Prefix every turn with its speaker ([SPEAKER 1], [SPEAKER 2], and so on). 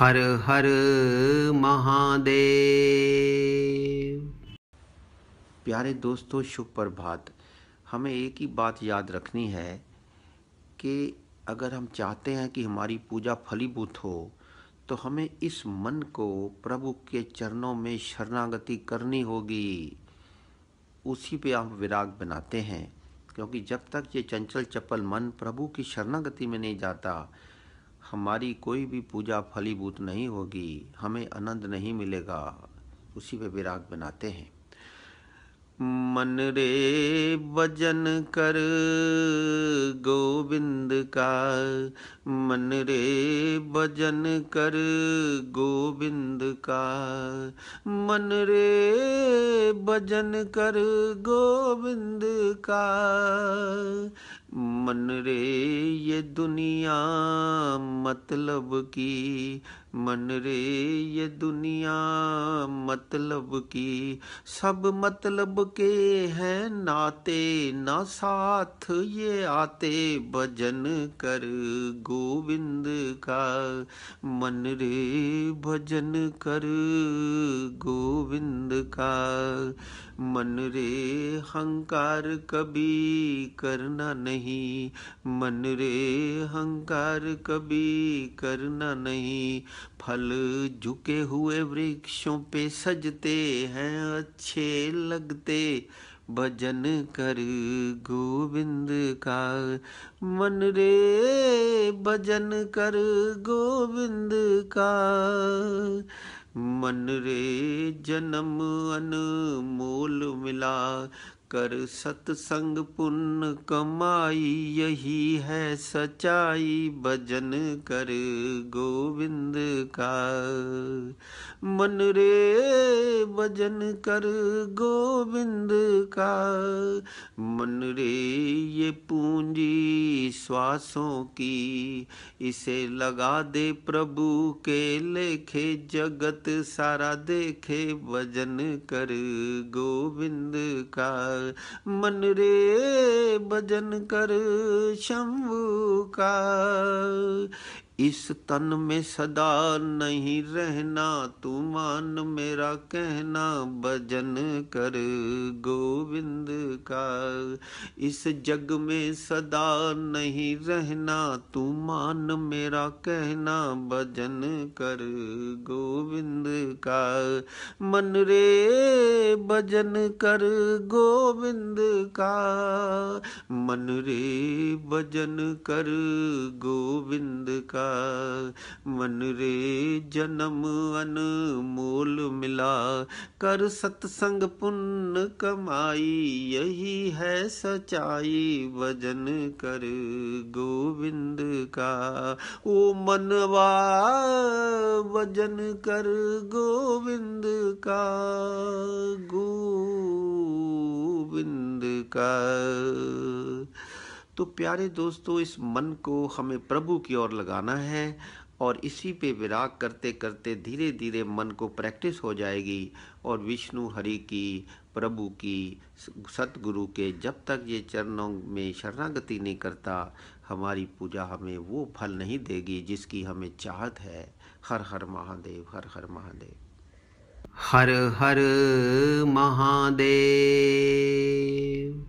[SPEAKER 1] हर हर महादेव प्यारे दोस्तों शुभ प्रभात हमें एक ही बात याद रखनी है कि अगर हम चाहते हैं कि हमारी पूजा फलीभूत हो तो हमें इस मन को प्रभु के चरणों में शरणागति करनी होगी उसी पे हम विराग बनाते हैं क्योंकि जब तक ये चंचल चपल मन प्रभु की शरणागति में नहीं जाता हमारी कोई भी पूजा फलीभूत नहीं होगी हमें आनंद नहीं मिलेगा उसी पे विराग बनाते हैं मन रे भजन कर गोविंद का मन रे भजन कर गोविंद का मन रे भजन कर गोविंद का मन रे ये दुनिया मतलब की मन रे ये दुनिया मतलब की सब मतलब के हैं नाते ना साथ ये आते भजन कर गोविंद का मन रे भजन कर गोविंद का मन रे हंकार कभी करना नहीं नहीं मन रे अहंकार कभी करना नहीं फल झुके हुए वृक्षों पे सजते हैं अच्छे लगते भजन कर गोविंद का मन रे भजन कर गोविंद का मन रे जन्म अनमोल मिला कर सत्संग पुन कमाई यही है सच्चाई भजन कर गोविंद का मन रे भजन कर गोविंद का मन रे ये पूंजी श्वासों की इसे लगा दे प्रभु के लेखे जगत सारा देखे भजन कर गोविंद का ਮਨ ਰੇ ਭਜਨ ਕਰ ਸ਼ੰਭੂ ਕਾ इस तन में सदा नहीं रहना तू मान मेरा कहना भजन कर गोविंद का इस जग में सदा नहीं रहना तू मान मेरा कहना भजन कर गोविंद का मन रे भजन कर गोविंद का मन रे भजन कर गोविंद का मन रे जन्म अनमोल मिला कर सत्संग पुण्य कमाई यही है सचाई भजन कर गोविंद का ओ मनवा भजन कर गोविंद का गोविंद का तो प्यारे दोस्तों इस मन को हमें प्रभु की ओर लगाना है और इसी पे विराग करते करते धीरे धीरे मन को प्रैक्टिस हो जाएगी और विष्णु हरि की प्रभु की सतगुरु के जब तक ये चरणों में शरणागति नहीं करता हमारी पूजा हमें वो फल नहीं देगी जिसकी हमें चाहत है हर हर महादेव हर हर महादेव हर हर महादेव